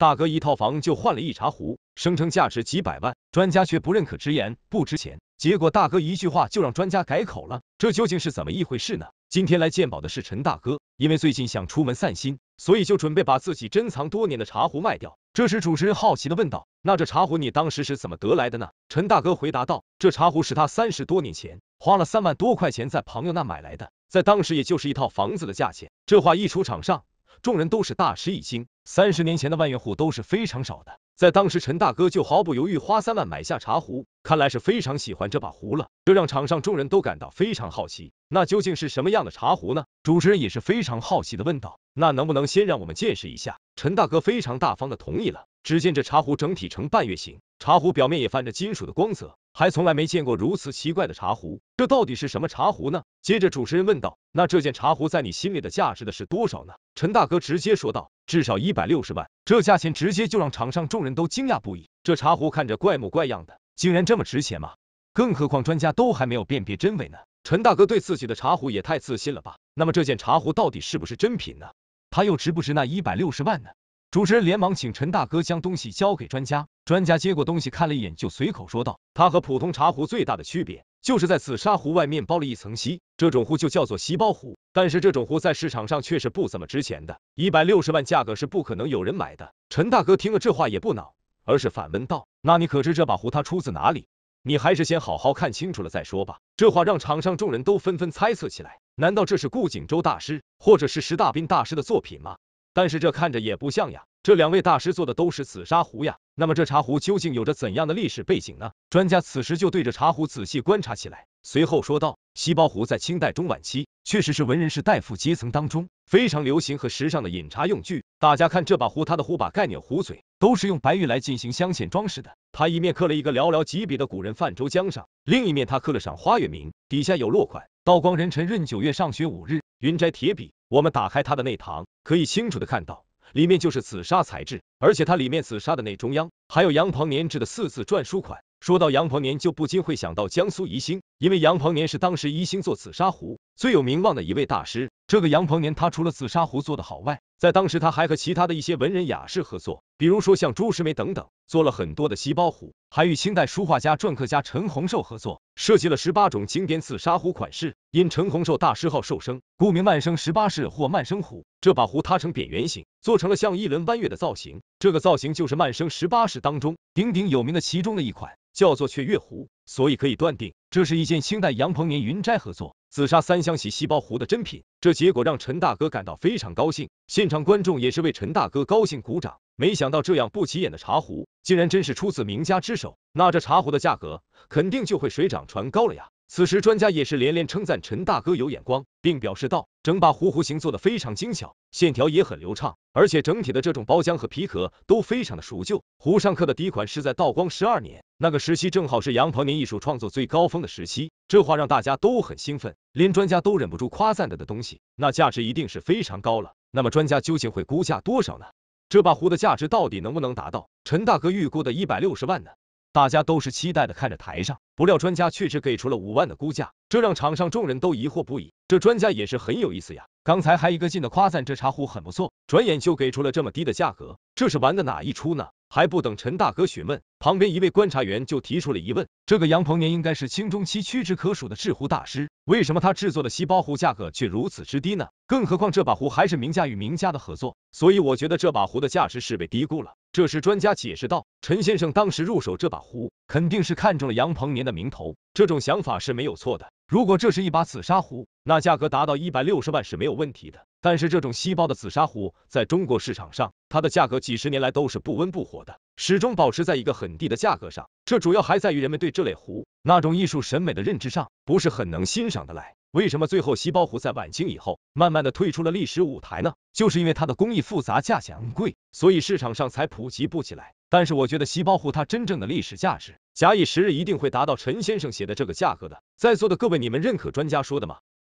大哥一套房就换了一茶壶，声称价值几百万，专家却不认可，直言不值钱。结果大哥一句话就让专家改口了，这究竟是怎么一回事呢？今天来鉴宝的是陈大哥，因为最近想出门散心，所以就准备把自己珍藏多年的茶壶卖掉。这时主持人好奇的问道：“那这茶壶你当时是怎么得来的呢？”陈大哥回答道：“这茶壶是他三十多年前花了三万多块钱在朋友那买来的，在当时也就是一套房子的价钱。”这话一出场上。众人都是大吃一惊，三十年前的万元户都是非常少的，在当时陈大哥就毫不犹豫花三万买下茶壶，看来是非常喜欢这把壶了，这让场上众人都感到非常好奇，那究竟是什么样的茶壶呢？主持人也是非常好奇的问道，那能不能先让我们见识一下？陈大哥非常大方的同意了，只见这茶壶整体呈半月形，茶壶表面也泛着金属的光泽。还从来没见过如此奇怪的茶壶，这到底是什么茶壶呢？接着主持人问道，那这件茶壶在你心里的价值的是多少呢？陈大哥直接说道，至少一百六十万，这价钱直接就让场上众人都惊讶不已。这茶壶看着怪模怪样的，竟然这么值钱吗？更何况专家都还没有辨别真伪呢。陈大哥对自己的茶壶也太自信了吧？那么这件茶壶到底是不是真品呢？他又值不值那一百六十万呢？主持人连忙请陈大哥将东西交给专家，专家接过东西看了一眼，就随口说道，它和普通茶壶最大的区别就是在紫砂壶外面包了一层锡，这种壶就叫做锡包壶，但是这种壶在市场上却是不怎么值钱的，一百六十万价格是不可能有人买的。陈大哥听了这话也不恼，而是反问道，那你可知这把壶它出自哪里？你还是先好好看清楚了再说吧。这话让场上众人都纷纷猜测起来，难道这是顾景舟大师或者是石大斌大师的作品吗？但是这看着也不像呀，这两位大师做的都是紫砂壶呀。那么这茶壶究竟有着怎样的历史背景呢？专家此时就对着茶壶仔细观察起来，随后说道：“锡包壶在清代中晚期，确实是文人士大夫阶层当中非常流行和时尚的饮茶用具。大家看这把壶，它的壶把、盖钮、壶嘴都是用白玉来进行镶嵌装饰的。它一面刻了一个寥寥几笔的古人泛舟江上，另一面它刻了赏花月明，底下有落款：道光壬辰闰九月上旬五日，云斋铁笔。”我们打开它的内膛，可以清楚的看到，里面就是紫砂材质，而且它里面紫砂的内中央，还有杨彭年制的四字篆书款。说到杨彭年，就不禁会想到江苏宜兴，因为杨彭年是当时宜兴做紫砂壶最有名望的一位大师。这个杨彭年，他除了紫砂壶做的好外，在当时，他还和其他的一些文人雅士合作，比如说像朱时梅等等，做了很多的西包壶，还与清代书画家、篆刻家陈洪寿合作，设计了十八种经典紫砂壶款式，因陈洪寿大师号寿生，故名曼生十八式或曼生壶。这把壶它呈扁圆形，做成了像一轮弯月的造型，这个造型就是曼生十八式当中鼎鼎有名的其中的一款，叫做雀月壶。所以可以断定。这是一件清代杨彭年云斋合作紫砂三香洗细胞壶的真品，这结果让陈大哥感到非常高兴，现场观众也是为陈大哥高兴鼓掌。没想到这样不起眼的茶壶，竟然真是出自名家之手，那这茶壶的价格肯定就会水涨船高了呀。此时，专家也是连连称赞陈大哥有眼光，并表示道：“整把壶壶形做的非常精巧，线条也很流畅，而且整体的这种包浆和皮壳都非常的熟旧。壶上刻的底款是在道光十二年，那个时期正好是杨彭年艺术创作最高峰的时期。”这话让大家都很兴奋，连专家都忍不住夸赞的的东西，那价值一定是非常高了。那么专家究竟会估价多少呢？这把壶的价值到底能不能达到陈大哥预估的一百六十万呢？大家都是期待的看着台上，不料专家却只给出了五万的估价，这让场上众人都疑惑不已。这专家也是很有意思呀，刚才还一个劲的夸赞这茶壶很不错，转眼就给出了这么低的价格，这是玩的哪一出呢？还不等陈大哥询问，旁边一位观察员就提出了疑问：这个杨鹏年应该是清中期屈指可数的制壶大师，为什么他制作的锡包壶价格却如此之低呢？更何况这把壶还是名家与名家的合作，所以我觉得这把壶的价值是被低估了。这时，专家解释道：“陈先生当时入手这把壶，肯定是看中了杨鹏年的名头，这种想法是没有错的。如果这是一把紫砂壶，那价格达到一百六十万是没有问题的。但是，这种锡包的紫砂壶在中国市场上，它的价格几十年来都是不温不火的，始终保持在一个很低的价格上。这主要还在于人们对这类壶那种艺术审美的认知上，不是很能欣赏的来。”为什么最后西包壶在晚清以后，慢慢的退出了历史舞台呢？就是因为它的工艺复杂，价钱昂贵，所以市场上才普及不起来。但是我觉得西包壶它真正的历史价值，假以时日一定会达到陈先生写的这个价格的。在座的各位，你们认可专家说的吗？